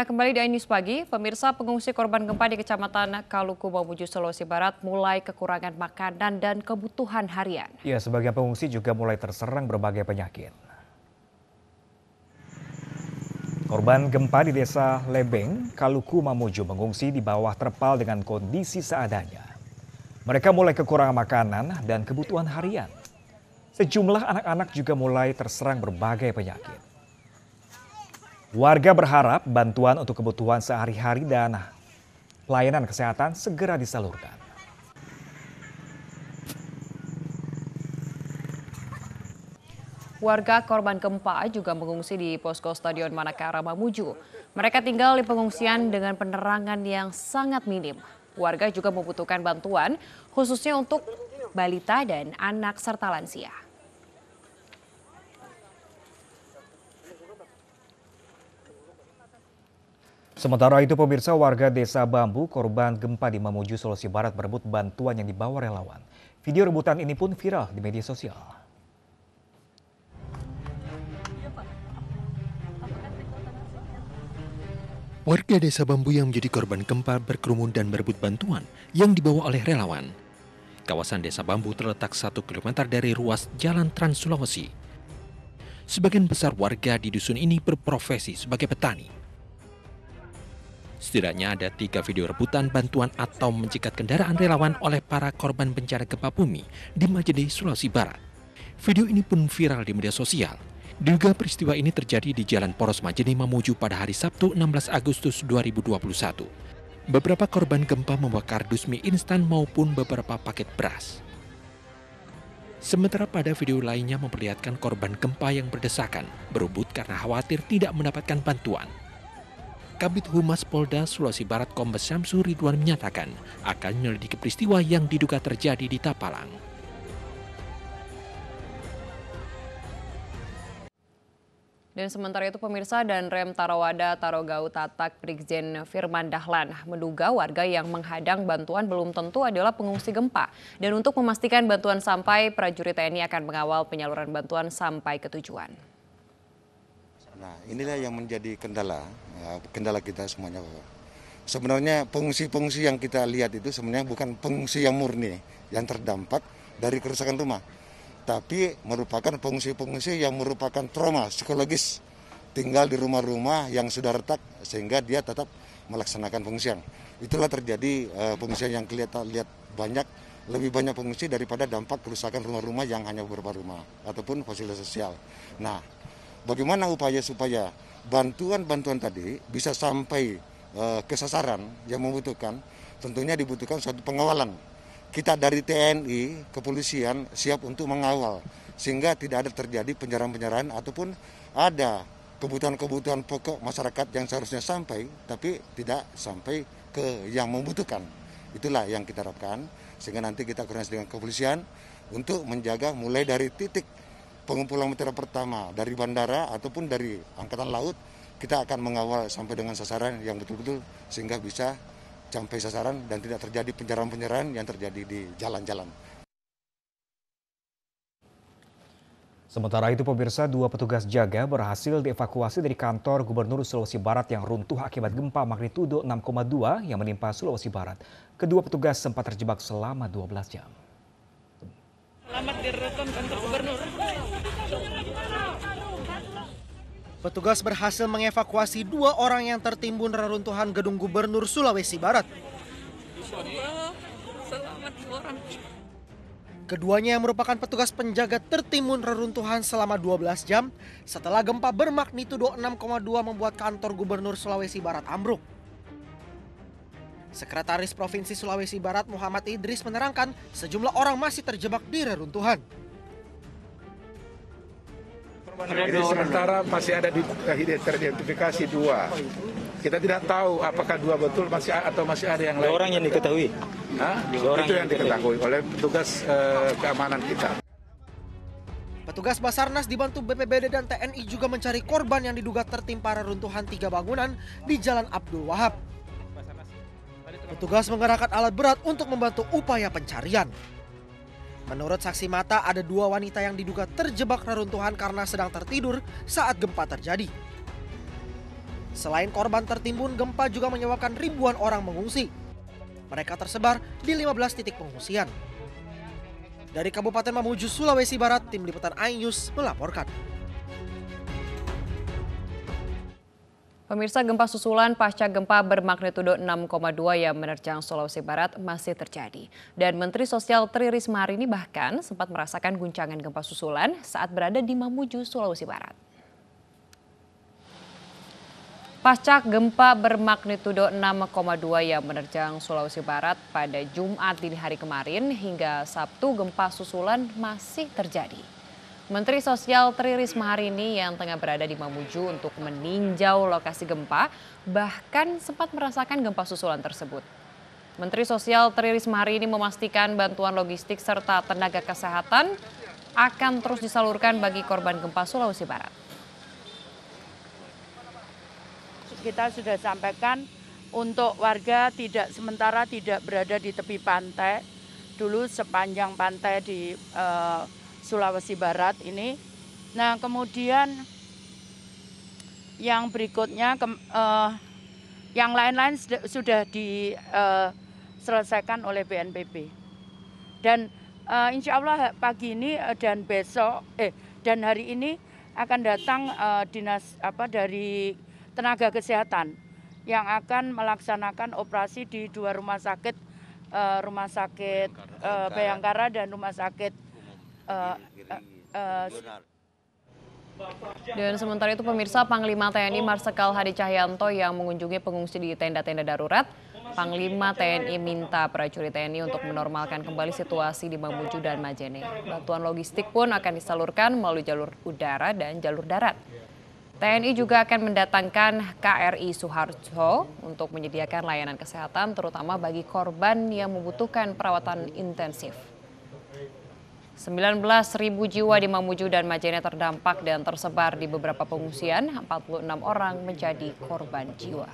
Anda kembali di iNews Pagi. Pemirsa pengungsi korban gempa di Kecamatan Kaluku, Mamuju, Sulawesi Barat mulai kekurangan makanan dan kebutuhan harian. Ya, sebagian pengungsi juga mulai terserang berbagai penyakit. Korban gempa di desa Lebeng, Kaluku, Mamuju mengungsi di bawah terpal dengan kondisi seadanya. Mereka mulai kekurangan makanan dan kebutuhan harian. Sejumlah anak-anak juga mulai terserang berbagai penyakit. Warga berharap bantuan untuk kebutuhan sehari-hari dan layanan kesehatan segera disalurkan. Warga korban gempa juga mengungsi di posko Stadion Manakara Mamuju. Mereka tinggal di pengungsian dengan penerangan yang sangat minim. Warga juga membutuhkan bantuan khususnya untuk balita dan anak serta lansia. Sementara itu pemirsa warga desa Bambu korban gempa di Mamuju, Sulawesi Barat berebut bantuan yang dibawa relawan. Video rebutan ini pun viral di media sosial. Warga desa Bambu yang menjadi korban gempa berkerumun dan berebut bantuan yang dibawa oleh relawan. Kawasan desa Bambu terletak 1 km dari ruas Jalan Trans Sulawesi. Sebagian besar warga di dusun ini berprofesi sebagai petani Setidaknya ada tiga video rebutan bantuan atau mencegat kendaraan relawan oleh para korban bencana gempa bumi di Majene, Sulawesi Barat. Video ini pun viral di media sosial. Diduga peristiwa ini terjadi di Jalan Poros Majene Mamuju pada hari Sabtu 16 Agustus 2021. Beberapa korban gempa membawa kardus mie instan maupun beberapa paket beras. Sementara pada video lainnya memperlihatkan korban gempa yang berdesakan, berebut karena khawatir tidak mendapatkan bantuan. Kabit Humas Polda Sulawesi Barat Kombes Syamsur Ridwan menyatakan akan menyelidiki peristiwa yang diduga terjadi di Tapalang. Dan sementara itu pemirsa dan Rem Tarawada Tarogau Tatak Brigjen Firman Dahlan menduga warga yang menghadang bantuan belum tentu adalah pengungsi gempa. Dan untuk memastikan bantuan sampai, prajurit TNI akan mengawal penyaluran bantuan sampai ke tujuan. Nah inilah yang menjadi kendala, ya, kendala kita semuanya Bapak sebenarnya fungsi-fungsi yang kita lihat itu sebenarnya bukan fungsi yang murni yang terdampak dari kerusakan rumah, tapi merupakan fungsi-fungsi yang merupakan trauma psikologis tinggal di rumah-rumah yang sudah retak sehingga dia tetap melaksanakan fungsi yang Itulah terjadi uh, fungsi yang kelihatan lihat banyak lebih banyak fungsi daripada dampak kerusakan rumah-rumah yang hanya beberapa rumah ataupun fasilitas sosial. Nah, bagaimana upaya supaya bantuan-bantuan tadi bisa sampai eh, ke sasaran yang membutuhkan, tentunya dibutuhkan suatu pengawalan. Kita dari TNI, kepolisian siap untuk mengawal sehingga tidak ada terjadi penjarahan-penjarahan ataupun ada kebutuhan-kebutuhan pokok masyarakat yang seharusnya sampai tapi tidak sampai ke yang membutuhkan. Itulah yang kita harapkan sehingga nanti kita koordinasi dengan kepolisian untuk menjaga mulai dari titik pengumpulan mutiara pertama dari bandara ataupun dari angkatan laut kita akan mengawal sampai dengan sasaran yang betul-betul sehingga bisa sampai sasaran dan tidak terjadi penyerahan-penyerahan yang terjadi di jalan-jalan. Sementara itu pemirsa, dua petugas jaga berhasil dievakuasi dari kantor Gubernur Sulawesi Barat yang runtuh akibat gempa magnitudo 6,2 yang menimpa Sulawesi Barat. Kedua petugas sempat terjebak selama 12 jam. Selamat dirutun untuk Gubernur. Petugas berhasil mengevakuasi dua orang yang tertimbun reruntuhan gedung gubernur Sulawesi Barat. Keduanya yang merupakan petugas penjaga tertimbun reruntuhan selama 12 jam setelah gempa bermagnitudo 6,2 membuat kantor gubernur Sulawesi Barat ambruk. Sekretaris Provinsi Sulawesi Barat Muhammad Idris menerangkan sejumlah orang masih terjebak di reruntuhan. Jadi sementara masih ada eh, di teridentifikasi dua. Kita tidak tahu apakah dua betul masih atau masih ada yang lain. orang yang diketahui. Hah? Orang Itu yang, yang diketahui oleh petugas eh, keamanan kita. Petugas Basarnas dibantu BPBD dan TNI juga mencari korban yang diduga tertimpa runtuhan tiga bangunan di Jalan Abdul Wahab. Petugas mengerahkan alat berat untuk membantu upaya pencarian. Menurut saksi mata, ada dua wanita yang diduga terjebak reruntuhan karena sedang tertidur saat gempa terjadi. Selain korban tertimbun, gempa juga menyebabkan ribuan orang mengungsi. Mereka tersebar di 15 titik pengungsian. Dari Kabupaten Mamuju, Sulawesi Barat, Tim Liputan iNews melaporkan. Pemirsa gempa susulan pasca gempa bermagnitudo 6,2 yang menerjang Sulawesi Barat masih terjadi. Dan Menteri Sosial Tri Risma ini bahkan sempat merasakan guncangan gempa susulan saat berada di Mamuju, Sulawesi Barat. Pasca gempa bermagnitudo 6,2 yang menerjang Sulawesi Barat pada Jumat dini hari kemarin hingga Sabtu gempa susulan masih terjadi. Menteri Sosial Tri Risma hari ini yang tengah berada di Mamuju untuk meninjau lokasi gempa, bahkan sempat merasakan gempa susulan tersebut. Menteri Sosial Tri Risma hari ini memastikan bantuan logistik serta tenaga kesehatan akan terus disalurkan bagi korban gempa Sulawesi Barat. Kita sudah sampaikan untuk warga tidak sementara tidak berada di tepi pantai. Dulu sepanjang pantai di uh, Sulawesi Barat ini. Nah, kemudian yang berikutnya ke, uh, eh, yang lain-lain sudah diselesaikan eh, oleh BNPB. Dan uh, insya Allah pagi ini dan besok eh dan hari ini akan datang uh, dinas apa dari tenaga kesehatan yang akan melaksanakan operasi di dua rumah sakit uh, rumah sakit uh, Bayangkara dan rumah sakit Eh, eh, eh, dan sementara itu pemirsa Panglima TNI Marsikal Hadi Cahyanto yang mengunjungi pengungsi di tenda-tenda darurat, Panglima TNI minta prajurit TNI untuk menormalkan kembali situasi di Mamuju dan Majene. Bantuan logistik pun akan disalurkan melalui jalur udara dan jalur darat. TNI juga akan mendatangkan KRI Suharto untuk menyediakan layanan kesehatan terutama bagi korban yang membutuhkan perawatan intensif. 19.000 jiwa di Mamuju dan Majene terdampak dan tersebar di beberapa pengungsian. 46 orang menjadi korban jiwa.